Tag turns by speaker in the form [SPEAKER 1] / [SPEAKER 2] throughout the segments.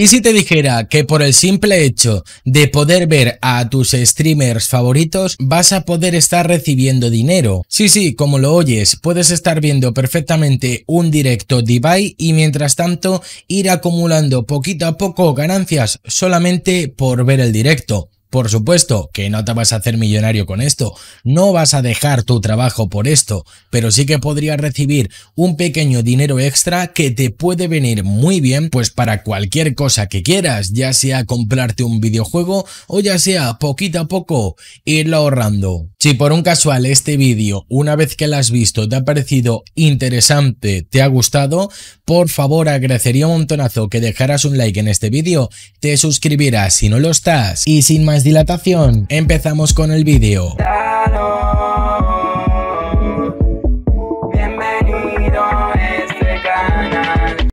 [SPEAKER 1] ¿Y si te dijera que por el simple hecho de poder ver a tus streamers favoritos vas a poder estar recibiendo dinero? Sí, sí, como lo oyes, puedes estar viendo perfectamente un directo buy y mientras tanto ir acumulando poquito a poco ganancias solamente por ver el directo. Por supuesto que no te vas a hacer millonario con esto, no vas a dejar tu trabajo por esto, pero sí que podrías recibir un pequeño dinero extra que te puede venir muy bien pues para cualquier cosa que quieras, ya sea comprarte un videojuego o ya sea poquito a poco irlo ahorrando. Si por un casual este vídeo, una vez que lo has visto, te ha parecido interesante, te ha gustado, por favor agradecería un montonazo que dejaras un like en este vídeo, te suscribieras si no lo estás y sin más dilatación, empezamos con el vídeo.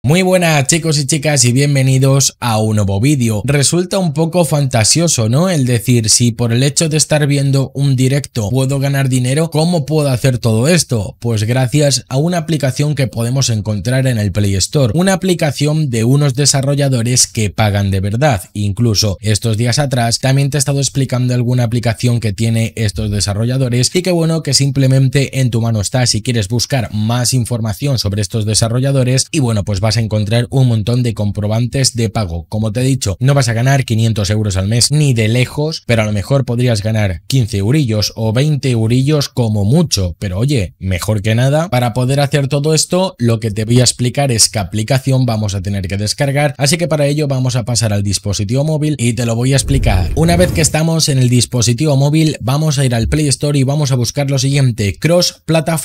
[SPEAKER 1] Muy buenas chicos y chicas y bienvenidos a un nuevo vídeo. Resulta un poco fantasioso, ¿no? El decir, si por el hecho de estar viendo un directo puedo ganar dinero, ¿cómo puedo hacer todo esto? Pues gracias a una aplicación que podemos encontrar en el Play Store, una aplicación de unos desarrolladores que pagan de verdad. Incluso estos días atrás también te he estado explicando alguna aplicación que tiene estos desarrolladores y que bueno, que simplemente en tu mano está si quieres buscar más información sobre estos desarrolladores y bueno, pues vas a encontrar un montón de comprobantes de pago. Como te he dicho, no vas a ganar 500 euros al mes ni de lejos, pero a lo mejor podrías ganar 15 eurillos o 20 eurillos como mucho. Pero oye, mejor que nada, para poder hacer todo esto, lo que te voy a explicar es qué aplicación vamos a tener que descargar, así que para ello vamos a pasar al dispositivo móvil y te lo voy a explicar. Una vez que estamos en el dispositivo móvil, vamos a ir al Play Store y vamos a buscar lo siguiente, Cross Platform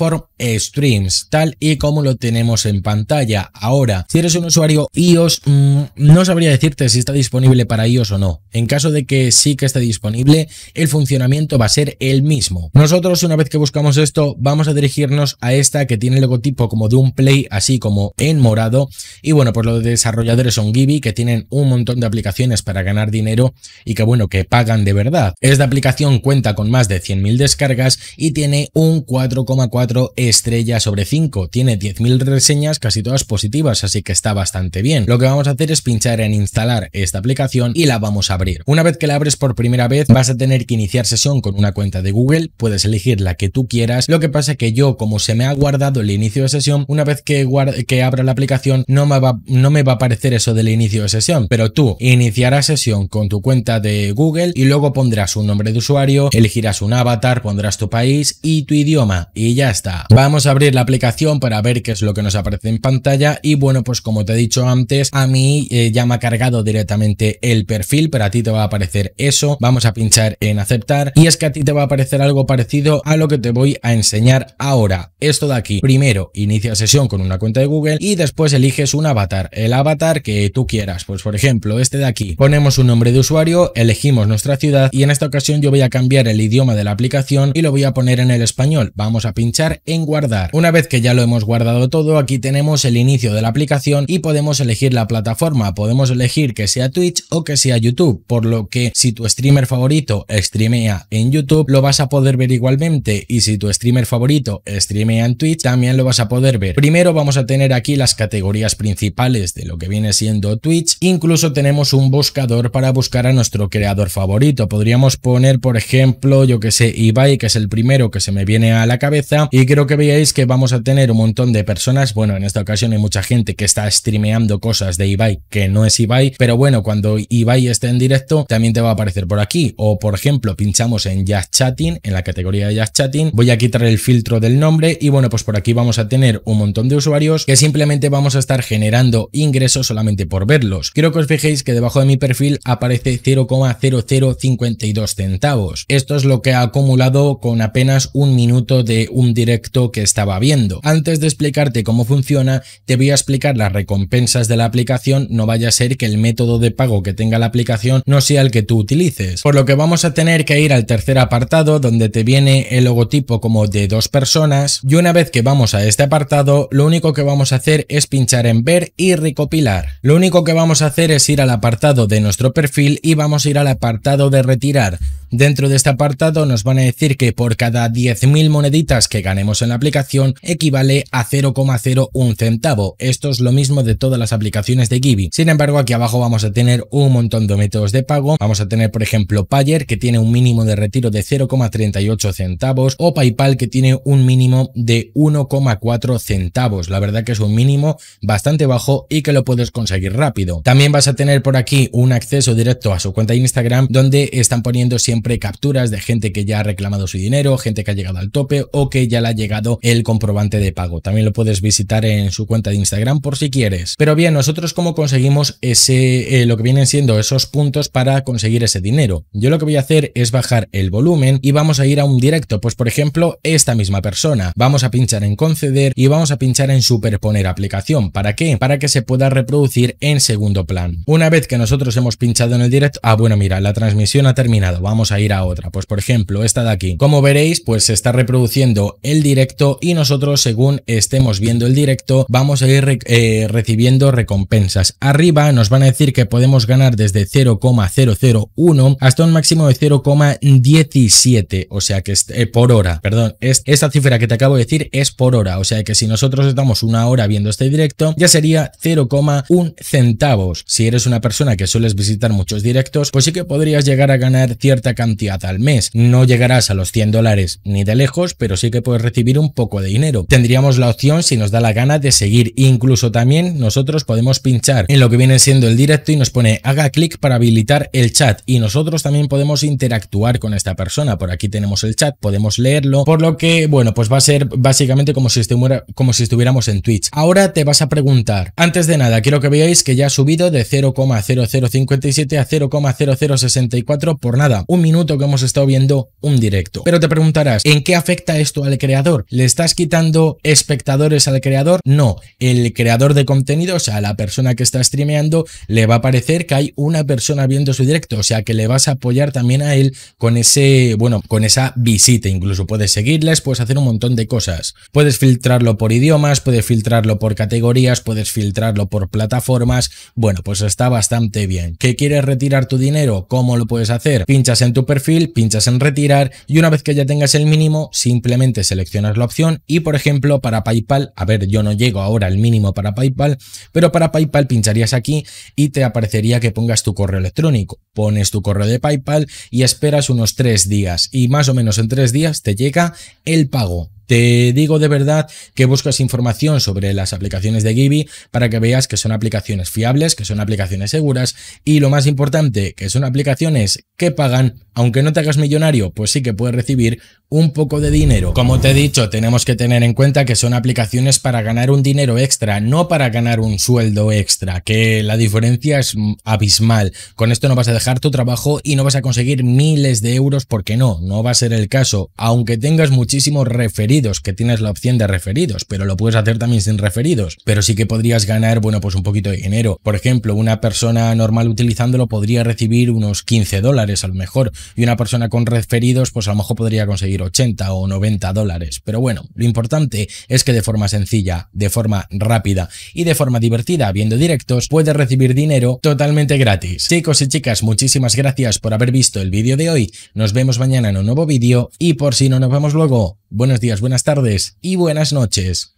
[SPEAKER 1] Streams, tal y como lo tenemos en pantalla. Ahora, si eres un usuario iOS, mm, no sabría decirte si está disponible para iOS o no. En caso de que sí que esté disponible, el funcionamiento va a ser el mismo. Nosotros, una vez que buscamos esto, vamos a dirigirnos a esta que tiene el logotipo como de un Play, así como en morado. Y bueno, pues los desarrolladores son Gibi, que tienen un montón de aplicaciones para ganar dinero y que bueno, que pagan de verdad. Esta aplicación cuenta con más de 100.000 descargas y tiene un 4,4 estrella sobre 5. Tiene 10.000 reseñas, casi todas positivas, así que está bastante bien. Lo que vamos a hacer es pinchar en instalar esta aplicación y la vamos a abrir. Una vez que la abres por primera vez vas a tener que iniciar sesión con una cuenta de Google, puedes elegir la que tú quieras, lo que pasa que yo como se me ha guardado el inicio de sesión, una vez que, que abra la aplicación no me, va, no me va a aparecer eso del inicio de sesión, pero tú iniciarás sesión con tu cuenta de Google y luego pondrás un nombre de usuario, elegirás un avatar, pondrás tu país y tu idioma y ya está. Vamos a abrir la aplicación para ver qué es lo que nos aparece en pantalla y bueno, pues como te he dicho antes, a mí eh, ya me ha cargado directamente el perfil, pero a ti te va a aparecer eso. Vamos a pinchar en aceptar y es que a ti te va a aparecer algo parecido a lo que te voy a enseñar ahora. Esto de aquí. Primero, inicia sesión con una cuenta de Google y después eliges un avatar. El avatar que tú quieras. Pues por ejemplo, este de aquí. Ponemos un nombre de usuario, elegimos nuestra ciudad y en esta ocasión yo voy a cambiar el idioma de la aplicación y lo voy a poner en el español. Vamos a pinchar en guardar. Una vez que ya lo hemos guardado todo, aquí tenemos el inicio de la aplicación y podemos elegir la plataforma. Podemos elegir que sea Twitch o que sea YouTube, por lo que si tu streamer favorito streamea en YouTube, lo vas a poder ver igualmente y si tu streamer favorito streamea en Twitch, también lo vas a poder ver. Primero vamos a tener aquí las categorías principales de lo que viene siendo Twitch. Incluso tenemos un buscador para buscar a nuestro creador favorito. Podríamos poner, por ejemplo, yo que sé, Ibai, que es el primero que se me viene a la cabeza y creo que veáis que vamos a tener un montón de personas, bueno, en esta ocasión hay mucha gente que que está streameando cosas de Ibai que no es Ibai, pero bueno, cuando Ibai esté en directo también te va a aparecer por aquí. O por ejemplo, pinchamos en Jazz Chatting, en la categoría de Jazz Chatting, voy a quitar el filtro del nombre y bueno, pues por aquí vamos a tener un montón de usuarios que simplemente vamos a estar generando ingresos solamente por verlos. Quiero que os fijéis que debajo de mi perfil aparece 0,0052 centavos. Esto es lo que ha acumulado con apenas un minuto de un directo que estaba viendo. Antes de explicarte cómo funciona, te voy a explicar las recompensas de la aplicación, no vaya a ser que el método de pago que tenga la aplicación no sea el que tú utilices. Por lo que vamos a tener que ir al tercer apartado donde te viene el logotipo como de dos personas y una vez que vamos a este apartado lo único que vamos a hacer es pinchar en ver y recopilar. Lo único que vamos a hacer es ir al apartado de nuestro perfil y vamos a ir al apartado de retirar. Dentro de este apartado nos van a decir que por cada 10.000 moneditas que ganemos en la aplicación equivale a 0,01 centavo. Esto es lo mismo de todas las aplicaciones de Gibi. Sin embargo, aquí abajo vamos a tener un montón de métodos de pago. Vamos a tener, por ejemplo, Payer, que tiene un mínimo de retiro de 0,38 centavos, o PayPal, que tiene un mínimo de 1,4 centavos. La verdad que es un mínimo bastante bajo y que lo puedes conseguir rápido. También vas a tener por aquí un acceso directo a su cuenta de Instagram, donde están poniendo siempre precapturas capturas de gente que ya ha reclamado su dinero, gente que ha llegado al tope o que ya le ha llegado el comprobante de pago. También lo puedes visitar en su cuenta de Instagram por si quieres. Pero bien, nosotros cómo conseguimos ese, eh, lo que vienen siendo esos puntos para conseguir ese dinero. Yo lo que voy a hacer es bajar el volumen y vamos a ir a un directo. Pues por ejemplo, esta misma persona. Vamos a pinchar en conceder y vamos a pinchar en superponer aplicación. ¿Para qué? Para que se pueda reproducir en segundo plan. Una vez que nosotros hemos pinchado en el directo, ah bueno mira, la transmisión ha terminado. Vamos a ir a otra. Pues por ejemplo, esta de aquí. Como veréis, pues se está reproduciendo el directo y nosotros según estemos viendo el directo vamos a ir eh, recibiendo recompensas. Arriba nos van a decir que podemos ganar desde 0,001 hasta un máximo de 0,17, o sea que es eh, por hora, perdón, es, esta cifra que te acabo de decir es por hora, o sea que si nosotros estamos una hora viendo este directo ya sería 0,1 centavos. Si eres una persona que sueles visitar muchos directos, pues sí que podrías llegar a ganar cierta cantidad al mes. No llegarás a los 100 dólares ni de lejos, pero sí que puedes recibir un poco de dinero. Tendríamos la opción, si nos da la gana, de seguir. Incluso también nosotros podemos pinchar en lo que viene siendo el directo y nos pone haga clic para habilitar el chat. Y nosotros también podemos interactuar con esta persona. Por aquí tenemos el chat, podemos leerlo. Por lo que, bueno, pues va a ser básicamente como si, estuviera, como si estuviéramos en Twitch. Ahora te vas a preguntar. Antes de nada, quiero que veáis que ya ha subido de 0,0057 a 0,0064 por nada. Un minuto que hemos estado viendo un directo. Pero te preguntarás, ¿en qué afecta esto al creador? ¿Le estás quitando espectadores al creador? No, el creador de contenidos a la persona que está streameando, le va a parecer que hay una persona viendo su directo, o sea, que le vas a apoyar también a él con ese, bueno, con esa visita. Incluso puedes seguirles, puedes hacer un montón de cosas. Puedes filtrarlo por idiomas, puedes filtrarlo por categorías, puedes filtrarlo por plataformas. Bueno, pues está bastante bien. ¿Que quieres retirar tu dinero? ¿Cómo lo puedes hacer? Pinchas en tu perfil, pinchas en retirar y una vez que ya tengas el mínimo, simplemente seleccionas la opción y por ejemplo para PayPal, a ver, yo no llego ahora al mínimo para PayPal, pero para PayPal pincharías aquí y te aparecería que pongas tu correo electrónico. Pones tu correo de PayPal y esperas unos tres días y más o menos en tres días te llega el pago. Te digo de verdad que buscas información sobre las aplicaciones de Gibi para que veas que son aplicaciones fiables, que son aplicaciones seguras y lo más importante, que son aplicaciones que pagan, aunque no te hagas millonario, pues sí que puedes recibir un poco de dinero. Como te he dicho, tenemos que tener en cuenta que son aplicaciones para ganar un dinero extra, no para ganar un sueldo extra, que la diferencia es abismal. Con esto no vas a dejar tu trabajo y no vas a conseguir miles de euros porque no, no va a ser el caso, aunque tengas muchísimos referidos que tienes la opción de referidos, pero lo puedes hacer también sin referidos, pero sí que podrías ganar, bueno, pues un poquito de dinero. Por ejemplo, una persona normal utilizándolo podría recibir unos 15 dólares a lo mejor, y una persona con referidos, pues a lo mejor podría conseguir 80 o 90 dólares. Pero bueno, lo importante es que de forma sencilla, de forma rápida y de forma divertida, viendo directos, puedes recibir dinero totalmente gratis. Chicos y chicas, muchísimas gracias por haber visto el vídeo de hoy. Nos vemos mañana en un nuevo vídeo y por si no nos vemos luego, Buenos días, buenas tardes y buenas noches.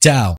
[SPEAKER 1] Chao.